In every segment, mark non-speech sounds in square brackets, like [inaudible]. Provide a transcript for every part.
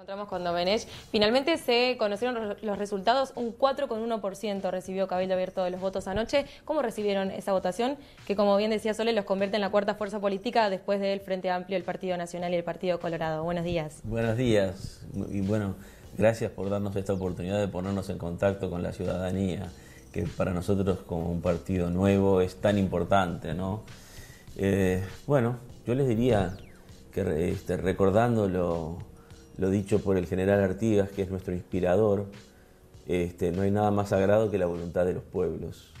encontramos con Domenech. Finalmente se conocieron los resultados, un 4,1% recibió cabello Abierto de los votos anoche. ¿Cómo recibieron esa votación? Que como bien decía Sole, los convierte en la cuarta fuerza política después del Frente Amplio, el Partido Nacional y el Partido Colorado. Buenos días. Buenos días y bueno, gracias por darnos esta oportunidad de ponernos en contacto con la ciudadanía, que para nosotros como un partido nuevo es tan importante, ¿no? Eh, bueno, yo les diría que este, recordando lo lo dicho por el general Artigas, que es nuestro inspirador, este, no hay nada más sagrado que la voluntad de los pueblos.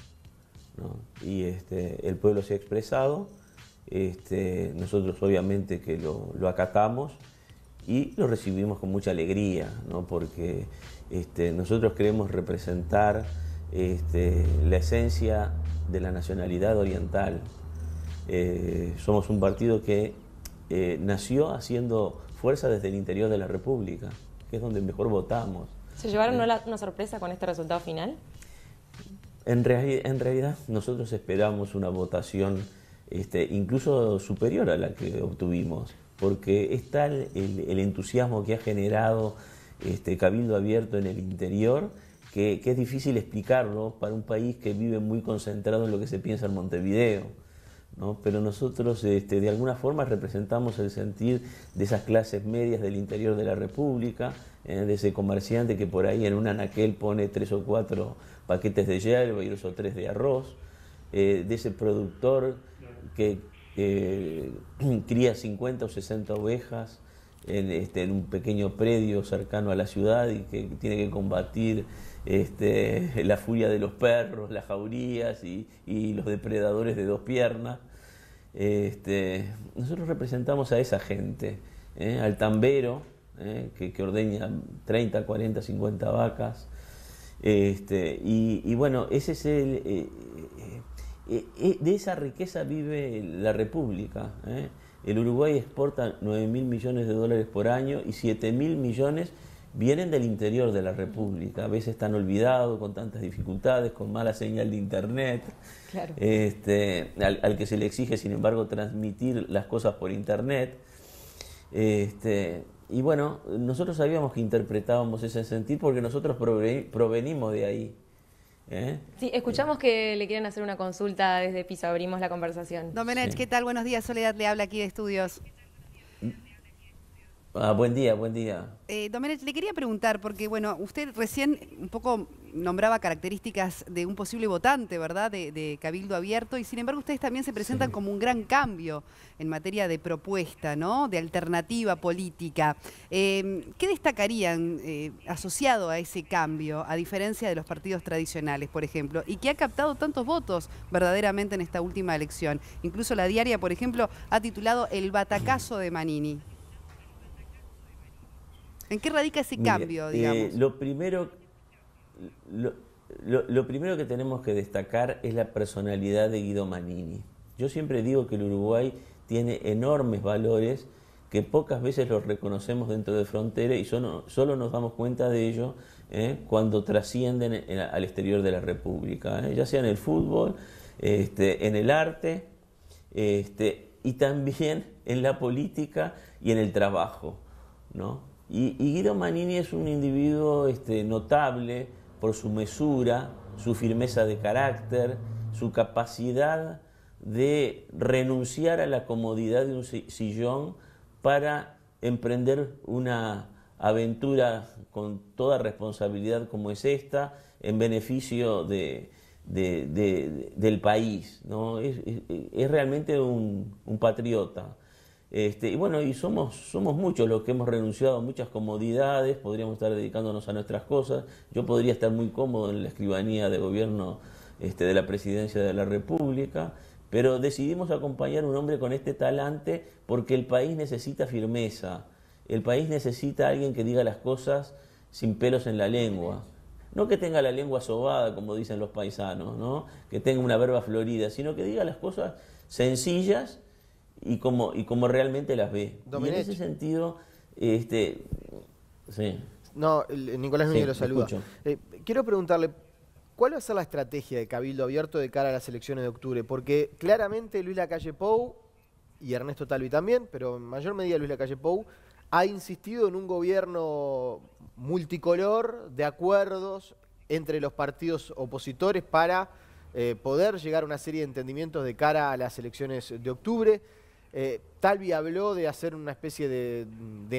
Y este, el pueblo se ha expresado, este, nosotros obviamente que lo, acatamos y lo recibimos con mucha alegría, ¿no? porque nosotros queremos representar la esencia de la nacionalidad oriental. Eh, somos un partido que eh, nació haciendo fuerza desde el interior de la República, que es donde mejor votamos. ¿Se llevaron eh, una sorpresa con este resultado final? En, realidad nosotros esperamos una votación este, incluso superior a la que obtuvimos, porque es tal el, entusiasmo que ha generado este, Cabildo Abierto en el interior que es difícil explicarlo para un país que vive muy concentrado en lo que se piensa en Montevideo pero nosotros este, de alguna forma representamos el sentir de esas clases medias del interior de la República, ¿eh? de ese comerciante que por ahí en un anaquel pone tres o cuatro paquetes de yerba y dos o tres de arroz, ¿eh? de ese productor que [clears throat] cría 50 o 60 ovejas este, en, un pequeño predio cercano a la ciudad y que tiene que combatir este, [laughs] la furia de los perros, las jaurías y, los depredadores de dos piernas. Este, nosotros representamos a esa gente, ¿eh? al tambero ¿eh? que, ordeña 30, 40, 50 vacas. y, bueno, ese es el, eh, de esa riqueza vive la República. El Uruguay exporta 9 mil millones de dólares por año y 7 mil millones vienen del interior de la República. A veces están olvidados con tantas dificultades, con mala señal de Internet. Este, al, que se le exige, sin embargo, transmitir las cosas por Internet. Este, y bueno, nosotros sabíamos que interpretábamos ese sentido porque nosotros provenimos de ahí. ¿Eh? Sí, escuchamos que le quieren hacer una consulta desde piso, abrimos la conversación. Domenech, ¿qué tal? Buenos días, Soledad le habla aquí de estudios. Ah, buen día, buen día. Eh, Domenech, le quería preguntar, porque bueno, usted recién un poco nombraba características de un posible votante, ¿verdad?, de, Cabildo Abierto, y sin embargo ustedes también se presentan como un gran cambio en materia de propuesta, ¿no?, de alternativa política. Em, ¿Qué destacarían eh, asociado a ese cambio, a diferencia de los partidos tradicionales, por ejemplo, y que ha captado tantos votos verdaderamente en esta última elección? Incluso la diaria, por ejemplo, ha titulado El batacazo de Manini. ¿En qué radica ese cambio, eh, digamos? lo primero lo, primero que tenemos que destacar es la personalidad de Guido Manini. Yo siempre digo que el Uruguay tiene enormes valores que pocas veces los reconocemos dentro de frontera y solo, nos damos cuenta de ello ¿eh? cuando trascienden al exterior de la República, ¿eh? ya sea en el fútbol, este, en el arte este, y también en la política y en el trabajo. Y, Guido Manini es un individuo este, notable, por su mesura, su firmeza de carácter, su capacidad de renunciar a la comodidad de un sillón para emprender una aventura con toda responsabilidad como es esta, en beneficio del país. ¿no? Es, realmente un patriota. Este, y bueno, y somos, somos muchos los que hemos renunciado a muchas comodidades, podríamos estar dedicándonos a nuestras cosas. Yo podría estar muy cómodo en la escribanía de gobierno este, de la presidencia de la República, pero decidimos acompañar a un hombre con este talante porque el país necesita firmeza, el país necesita alguien que diga las cosas sin pelos en la lengua. No que tenga la lengua sobada, como dicen los paisanos, ¿no? que tenga una verba florida, sino que diga las cosas sencillas y como, y como realmente las ve. en ese sentido, este, sí. No, Nicolás Núñez lo saluda. Eh, quiero preguntarle, ¿cuál va a ser la estrategia de Cabildo Abierto de cara a las elecciones de octubre? Porque claramente Luis Lacalle Pou y Ernesto Talvi también, pero en mayor medida Luis Lacalle Pou, ha insistido en un gobierno multicolor de acuerdos entre los partidos opositores para eh, poder llegar a una serie de entendimientos de cara a las elecciones de octubre. Eh, Talvi habló de hacer una especie de,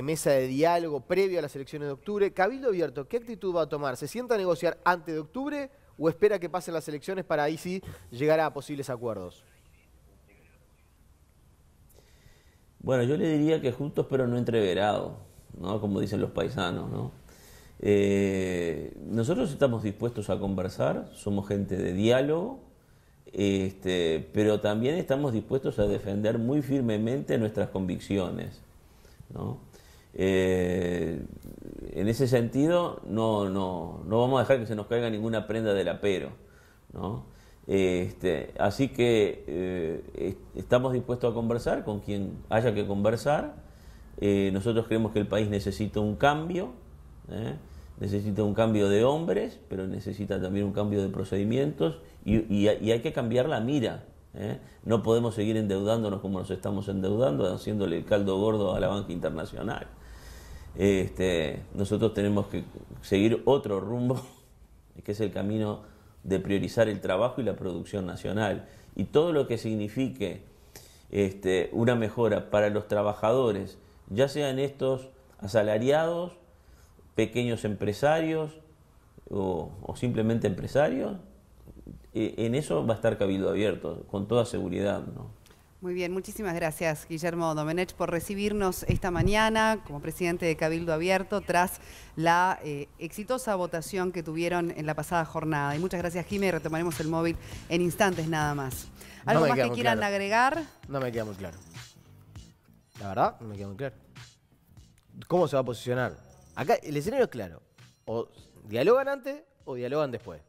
mesa de diálogo previo a las elecciones de octubre. Cabildo Abierto, ¿qué actitud va a tomar? ¿Se sienta a negociar antes de octubre o espera que pasen las elecciones para ahí sí llegar a posibles acuerdos? Bueno, yo le diría que juntos pero no entreverados, como dicen los paisanos. Eh, nosotros estamos dispuestos a conversar, somos gente de diálogo, este, pero también estamos dispuestos a defender muy firmemente nuestras convicciones. Eh, en ese sentido, no, no, vamos a dejar que se nos caiga ninguna prenda del apero. Este, así que eh, estamos dispuestos a conversar con quien haya que conversar. Eh, nosotros creemos que el país necesita un cambio necesita un cambio de hombres, pero necesita también un cambio de procedimientos y, hay que cambiar la mira. ¿eh? No podemos seguir endeudándonos como nos estamos endeudando, haciéndole el caldo gordo a la banca internacional. Este, nosotros tenemos que seguir otro rumbo, [laughs] que es el camino de priorizar el trabajo y la producción nacional. Y todo lo que signifique este, una mejora para los trabajadores, ya sean estos asalariados pequeños empresarios o, simplemente empresarios, eh, en eso va a estar Cabildo Abierto, con toda seguridad. Muy bien, muchísimas gracias Guillermo Domenech por recibirnos esta mañana como presidente de Cabildo Abierto tras la eh, exitosa votación que tuvieron en la pasada jornada. Y muchas gracias Jimmy, retomaremos el móvil en instantes nada más. ¿Algo más que quieran agregar? No me queda muy claro. La verdad, no me queda muy claro. ¿Cómo se va a posicionar? Acá el escenario es claro. O dialogan antes o dialogan después.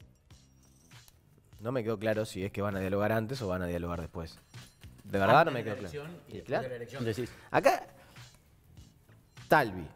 No me quedó claro si es que van a dialogar antes o van a dialogar después. De verdad no me quedó claro. claro. acá, Talvi,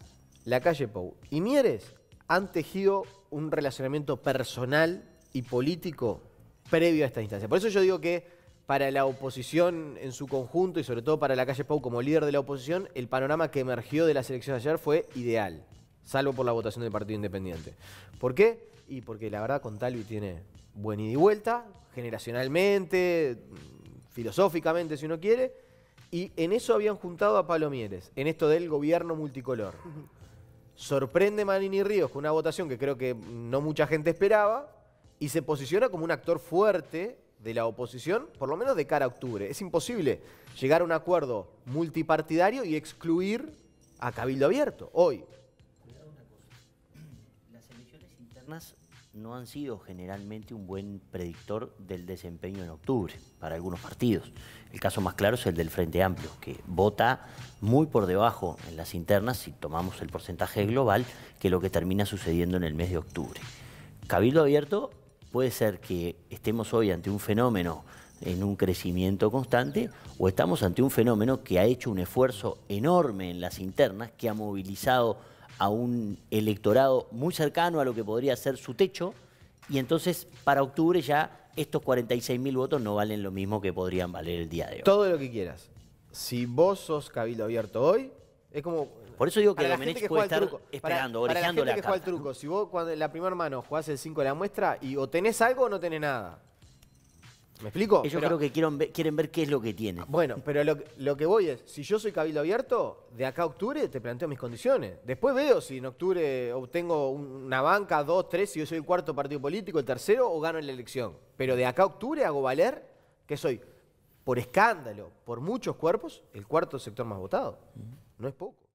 la calle Pou y Mieres han tejido un relacionamiento personal y político previo a esta instancia. Por eso yo digo que para la oposición en su conjunto y sobre todo para la calle Pau como líder de la oposición, el panorama que emergió de las elecciones ayer fue ideal salvo por la votación del Partido Independiente. ¿Por qué? Y porque la verdad con tiene buen ida y vuelta, generacionalmente, filosóficamente si uno quiere, y en eso habían juntado a Pablo en esto del gobierno multicolor. Sorprende Manini Ríos con una votación que creo que no mucha gente esperaba, y se posiciona como un actor fuerte de la oposición, por lo menos de cara a octubre. Es imposible llegar a un acuerdo multipartidario y excluir a Cabildo Abierto hoy no han sido generalmente un buen predictor del desempeño en octubre para algunos partidos. El caso más claro es el del Frente Amplio, que vota muy por debajo en las internas, si tomamos el porcentaje global, que lo que termina sucediendo en el mes de octubre. Cabildo Abierto puede ser que estemos hoy ante un fenómeno en un crecimiento constante o estamos ante un fenómeno que ha hecho un esfuerzo enorme en las internas, que ha movilizado a un electorado muy cercano a lo que podría ser su techo, y entonces para octubre ya estos 46 mil votos no valen lo mismo que podrían valer el día de hoy. Todo lo que quieras. Si vos sos cabildo abierto hoy, es como... Por eso digo que Domenech puede estar esperando, para, la gente que el truco, si vos cuando, la primera mano jugás el 5 de la muestra y o tenés algo o no tenés nada. ¿Me explico? Ellos creo que quieren ver, quieren ver qué es lo que tiene. Ah, bueno, pero lo, lo, que voy es, si yo soy cabildo abierto, de acá a octubre te planteo mis condiciones. Después veo si en octubre obtengo una banca, dos, tres, si yo soy el cuarto partido político, el tercero, o gano en la elección. Pero de acá a octubre hago valer que soy, por escándalo, por muchos cuerpos, el cuarto sector más votado. No es poco.